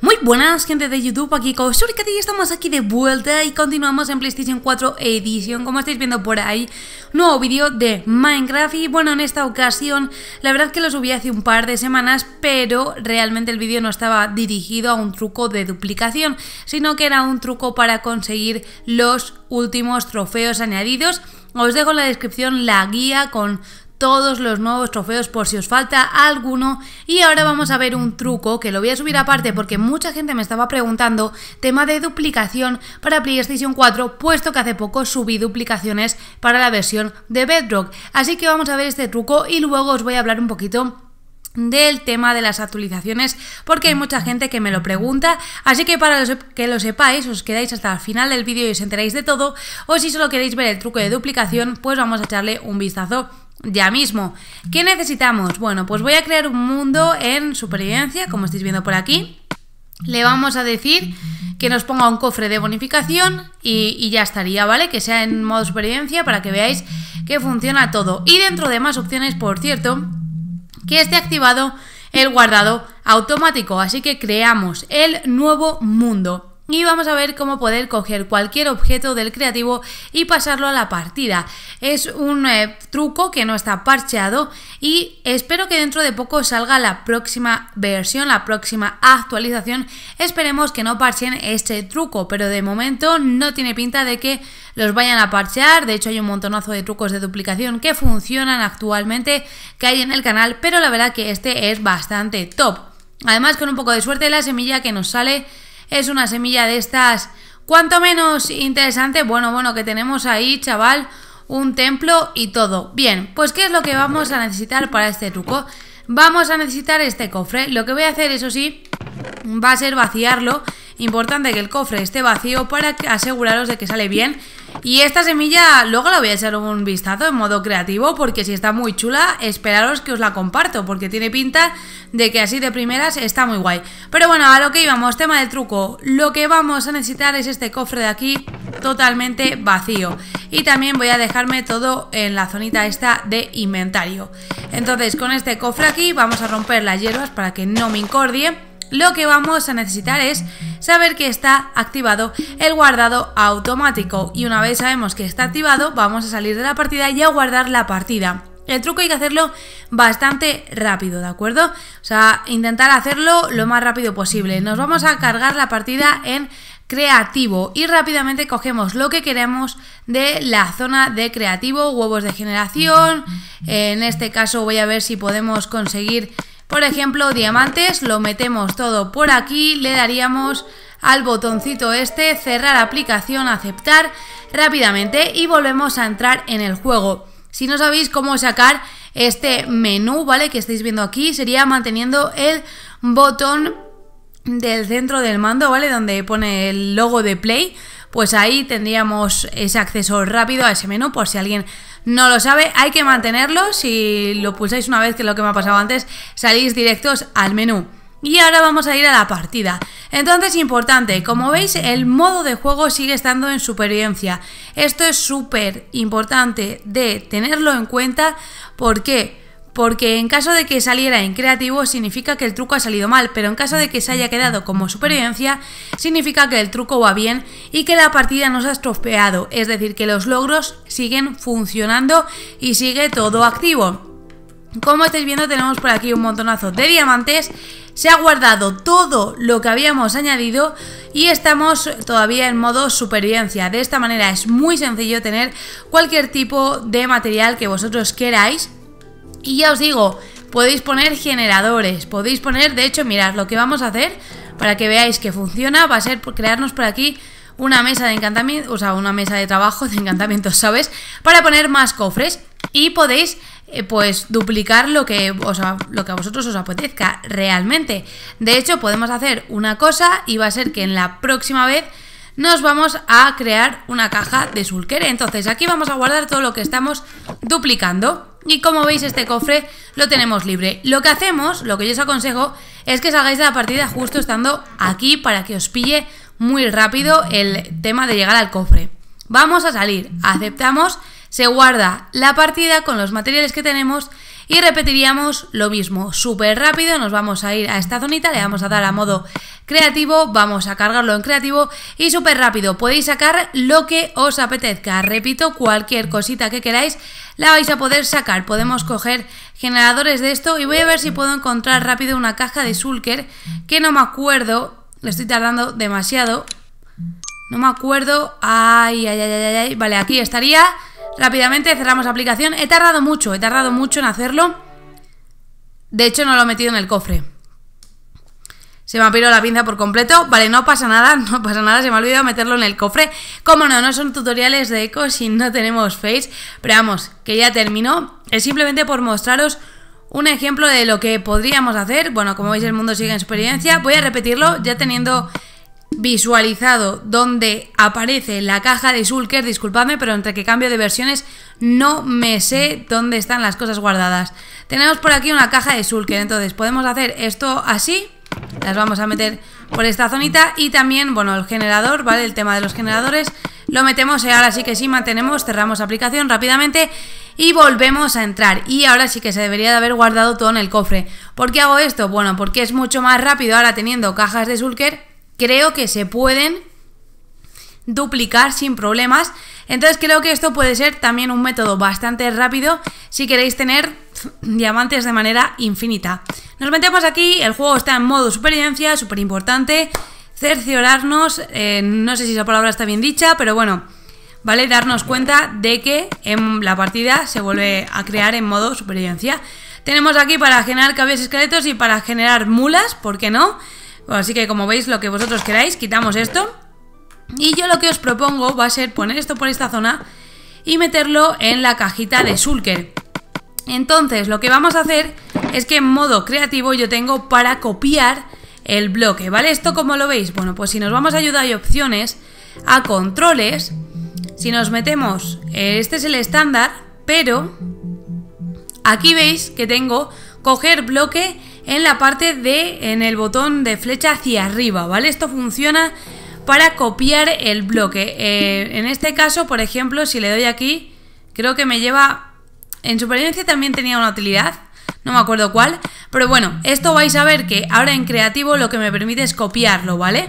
Muy buenas gente de YouTube, aquí con y estamos aquí de vuelta y continuamos en PlayStation 4 Edition, como estáis viendo por ahí, nuevo vídeo de Minecraft y bueno, en esta ocasión, la verdad que lo subí hace un par de semanas, pero realmente el vídeo no estaba dirigido a un truco de duplicación, sino que era un truco para conseguir los últimos trofeos añadidos os dejo en la descripción la guía con todos los nuevos trofeos por si os falta alguno y ahora vamos a ver un truco que lo voy a subir aparte porque mucha gente me estaba preguntando tema de duplicación para PlayStation 4 puesto que hace poco subí duplicaciones para la versión de Bedrock así que vamos a ver este truco y luego os voy a hablar un poquito del tema de las actualizaciones porque hay mucha gente que me lo pregunta así que para que lo sepáis os quedáis hasta el final del vídeo y os enteráis de todo o si solo queréis ver el truco de duplicación pues vamos a echarle un vistazo ya mismo. ¿Qué necesitamos? Bueno, pues voy a crear un mundo en supervivencia, como estáis viendo por aquí. Le vamos a decir que nos ponga un cofre de bonificación y, ya estaría, ¿vale? Que sea en modo supervivencia para que veáis que funciona todo. Y dentro de más opciones, por cierto, que esté activado el guardado automático. Así que creamos el nuevo mundo y vamos a ver cómo poder coger cualquier objeto del creativo y pasarlo a la partida. Es un eh, truco que no está parcheado y espero que dentro de poco salga la próxima versión, la próxima actualización. Esperemos que no parchen este truco, pero de momento no tiene pinta de que los vayan a parchear. De hecho hay un montonazo de trucos de duplicación que funcionan actualmente que hay en el canal, pero la verdad que este es bastante top. Además con un poco de suerte la semilla que nos sale es una semilla de estas, cuanto menos interesante, bueno, bueno, que tenemos ahí, chaval, un templo y todo. Bien, pues ¿qué es lo que vamos a necesitar para este truco? Vamos a necesitar este cofre. Lo que voy a hacer, eso sí, va a ser vaciarlo. Importante que el cofre esté vacío para aseguraros de que sale bien. Y esta semilla luego la voy a echar un vistazo en modo creativo porque si está muy chula, esperaros que os la comparto porque tiene pinta de que así de primeras está muy guay. Pero bueno, a lo que íbamos, tema del truco. Lo que vamos a necesitar es este cofre de aquí totalmente vacío. Y también voy a dejarme todo en la zonita esta de inventario. Entonces con este cofre aquí vamos a romper las hierbas para que no me incordie lo que vamos a necesitar es saber que está activado el guardado automático y una vez sabemos que está activado vamos a salir de la partida y a guardar la partida. El truco hay que hacerlo bastante rápido, ¿de acuerdo? O sea, intentar hacerlo lo más rápido posible. Nos vamos a cargar la partida en creativo y rápidamente cogemos lo que queremos de la zona de creativo, huevos de generación, en este caso voy a ver si podemos conseguir por ejemplo, diamantes, lo metemos todo por aquí, le daríamos al botoncito este, cerrar aplicación, aceptar rápidamente y volvemos a entrar en el juego. Si no sabéis cómo sacar este menú, ¿vale? Que estáis viendo aquí, sería manteniendo el botón del centro del mando, ¿vale? Donde pone el logo de play, pues ahí tendríamos ese acceso rápido a ese menú por si alguien no lo sabe, hay que mantenerlo. Si lo pulsáis una vez, que es lo que me ha pasado antes, salís directos al menú. Y ahora vamos a ir a la partida. Entonces, importante, como veis, el modo de juego sigue estando en supervivencia. Esto es súper importante de tenerlo en cuenta porque porque en caso de que saliera en creativo significa que el truco ha salido mal, pero en caso de que se haya quedado como supervivencia significa que el truco va bien y que la partida no se ha estropeado, es decir, que los logros siguen funcionando y sigue todo activo. Como estáis viendo tenemos por aquí un montonazo de diamantes, se ha guardado todo lo que habíamos añadido y estamos todavía en modo supervivencia. De esta manera es muy sencillo tener cualquier tipo de material que vosotros queráis y ya os digo, podéis poner generadores, podéis poner, de hecho, mirad, lo que vamos a hacer para que veáis que funciona va a ser crearnos por aquí una mesa de encantamiento, o sea, una mesa de trabajo de encantamientos, ¿sabes? Para poner más cofres y podéis eh, pues duplicar lo que, lo que a vosotros os apetezca realmente. De hecho, podemos hacer una cosa y va a ser que en la próxima vez nos vamos a crear una caja de sulquere. Entonces, aquí vamos a guardar todo lo que estamos duplicando. Y como veis este cofre lo tenemos libre. Lo que hacemos, lo que yo os aconsejo, es que salgáis de la partida justo estando aquí para que os pille muy rápido el tema de llegar al cofre. Vamos a salir, aceptamos, se guarda la partida con los materiales que tenemos y repetiríamos lo mismo, súper rápido, nos vamos a ir a esta zonita, le vamos a dar a modo creativo, vamos a cargarlo en creativo y súper rápido, podéis sacar lo que os apetezca, repito, cualquier cosita que queráis la vais a poder sacar, podemos coger generadores de esto y voy a ver si puedo encontrar rápido una caja de Sulker que no me acuerdo, le estoy tardando demasiado, no me acuerdo, ay, ay, ay, ay, ay, vale, aquí estaría... Rápidamente cerramos la aplicación. He tardado mucho, he tardado mucho en hacerlo. De hecho, no lo he metido en el cofre. Se me ha pillado la pinza por completo. Vale, no pasa nada, no pasa nada. Se me ha olvidado meterlo en el cofre. Como no, no son tutoriales de eco si no tenemos face. Pero vamos, que ya terminó. Es simplemente por mostraros un ejemplo de lo que podríamos hacer. Bueno, como veis, el mundo sigue en experiencia. Voy a repetirlo ya teniendo visualizado donde aparece la caja de Sulker, disculpadme, pero entre que cambio de versiones no me sé dónde están las cosas guardadas. Tenemos por aquí una caja de Sulker, entonces podemos hacer esto así, las vamos a meter por esta zonita y también, bueno, el generador, ¿vale? El tema de los generadores, lo metemos y eh, ahora sí que sí mantenemos, cerramos aplicación rápidamente y volvemos a entrar. Y ahora sí que se debería de haber guardado todo en el cofre. ¿Por qué hago esto? Bueno, porque es mucho más rápido ahora teniendo cajas de Sulker creo que se pueden duplicar sin problemas. Entonces creo que esto puede ser también un método bastante rápido si queréis tener diamantes de manera infinita. Nos metemos aquí, el juego está en modo supervivencia, súper importante. Cerciorarnos, eh, no sé si esa palabra está bien dicha, pero bueno, ¿vale? Darnos cuenta de que en la partida se vuelve a crear en modo supervivencia. Tenemos aquí para generar cabezas esqueletos y para generar mulas, ¿por qué no? así que como veis, lo que vosotros queráis, quitamos esto. Y yo lo que os propongo va a ser poner esto por esta zona y meterlo en la cajita de Sulker. Entonces, lo que vamos a hacer es que en modo creativo yo tengo para copiar el bloque, ¿vale? ¿Esto como lo veis? Bueno, pues si nos vamos a ayudar y opciones, a controles, si nos metemos, eh, este es el estándar, pero aquí veis que tengo coger bloque en la parte de, en el botón de flecha hacia arriba, ¿vale? Esto funciona para copiar el bloque. Eh, en este caso, por ejemplo, si le doy aquí, creo que me lleva... En supervivencia también tenía una utilidad, no me acuerdo cuál, pero bueno, esto vais a ver que ahora en creativo lo que me permite es copiarlo, ¿vale?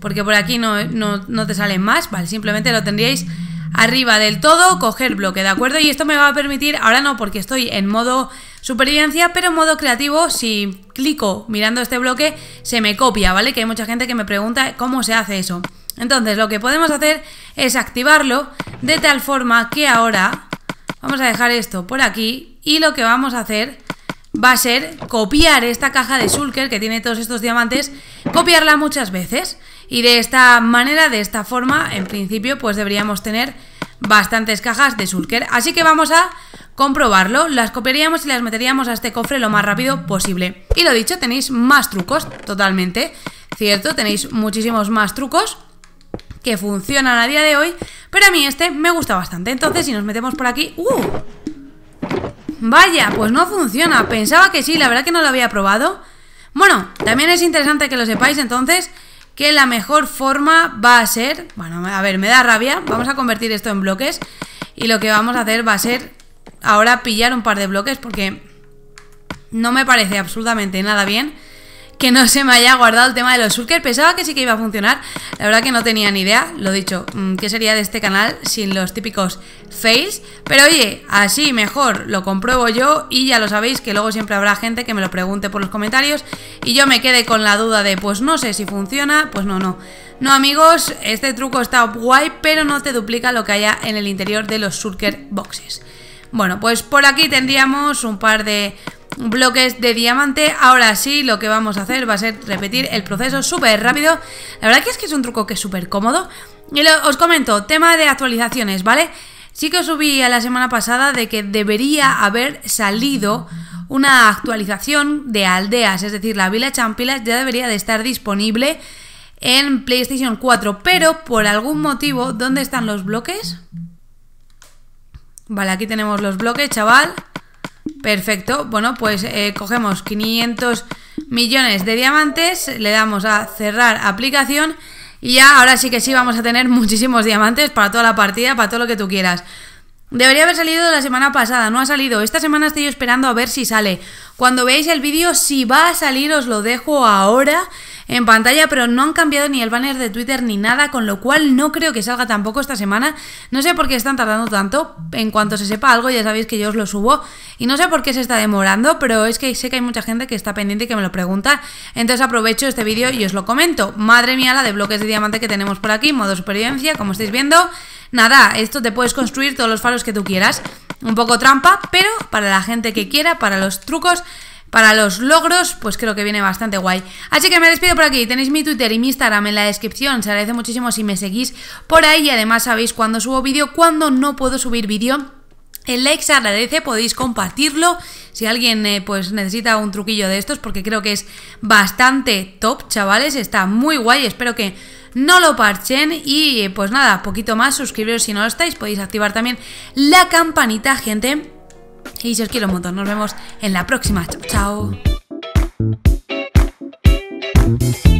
Porque por aquí no, no, no te salen más, ¿vale? Simplemente lo tendríais arriba del todo, coger bloque, ¿de acuerdo? Y esto me va a permitir, ahora no porque estoy en modo supervivencia, pero en modo creativo, si clico mirando este bloque, se me copia, ¿vale? Que hay mucha gente que me pregunta cómo se hace eso. Entonces, lo que podemos hacer es activarlo de tal forma que ahora vamos a dejar esto por aquí y lo que vamos a hacer va a ser copiar esta caja de Shulker que tiene todos estos diamantes, copiarla muchas veces. Y de esta manera, de esta forma, en principio, pues deberíamos tener bastantes cajas de Sulker. Así que vamos a comprobarlo. Las copiaríamos y las meteríamos a este cofre lo más rápido posible. Y lo dicho, tenéis más trucos, totalmente. Cierto, tenéis muchísimos más trucos que funcionan a día de hoy. Pero a mí este me gusta bastante. Entonces, si nos metemos por aquí... ¡Uh! Vaya, pues no funciona. Pensaba que sí, la verdad que no lo había probado. Bueno, también es interesante que lo sepáis, entonces que la mejor forma va a ser, bueno, a ver, me da rabia, vamos a convertir esto en bloques y lo que vamos a hacer va a ser ahora pillar un par de bloques porque no me parece absolutamente nada bien que no se me haya guardado el tema de los shulkers. Pensaba que sí que iba a funcionar. La verdad que no tenía ni idea. Lo dicho, mm, ¿qué sería de este canal sin los típicos fails? Pero oye, así mejor lo compruebo yo y ya lo sabéis que luego siempre habrá gente que me lo pregunte por los comentarios y yo me quede con la duda de pues no sé si funciona, pues no, no. No amigos, este truco está guay, pero no te duplica lo que haya en el interior de los shulker boxes. Bueno, pues por aquí tendríamos un par de bloques de diamante. Ahora sí, lo que vamos a hacer va a ser repetir el proceso súper rápido. La verdad que es que es un truco que es súper cómodo. Y os comento, tema de actualizaciones, ¿vale? Sí que os subí a la semana pasada de que debería haber salido una actualización de aldeas, es decir, la Villa Champila ya debería de estar disponible en PlayStation 4, pero por algún motivo, ¿dónde están los bloques? Vale, aquí tenemos los bloques, chaval. Perfecto, bueno, pues eh, cogemos 500 millones de diamantes, le damos a cerrar aplicación y ya ahora sí que sí vamos a tener muchísimos diamantes para toda la partida, para todo lo que tú quieras. Debería haber salido la semana pasada, no ha salido. Esta semana estoy esperando a ver si sale. Cuando veáis el vídeo, si va a salir, os lo dejo ahora en pantalla, pero no han cambiado ni el banner de Twitter ni nada, con lo cual no creo que salga tampoco esta semana. No sé por qué están tardando tanto. En cuanto se sepa algo, ya sabéis que yo os lo subo. Y no sé por qué se está demorando, pero es que sé que hay mucha gente que está pendiente y que me lo pregunta. Entonces aprovecho este vídeo y os lo comento. Madre mía, la de bloques de diamante que tenemos por aquí, modo supervivencia, como estáis viendo. Nada, esto te puedes construir todos los faros que tú quieras. Un poco trampa, pero para la gente que quiera, para los trucos para los logros, pues creo que viene bastante guay. Así que me despido por aquí. Tenéis mi Twitter y mi Instagram en la descripción. Se agradece muchísimo si me seguís por ahí y además sabéis cuándo subo vídeo, cuándo no puedo subir vídeo. El like se agradece, podéis compartirlo. Si alguien eh, pues necesita un truquillo de estos, porque creo que es bastante top, chavales. Está muy guay. Espero que no lo parchen. Y eh, pues nada, poquito más. Suscribiros si no lo estáis. Podéis activar también la campanita, gente y yo os quiero un montón. Nos vemos en la próxima. Chao, chao. Mm.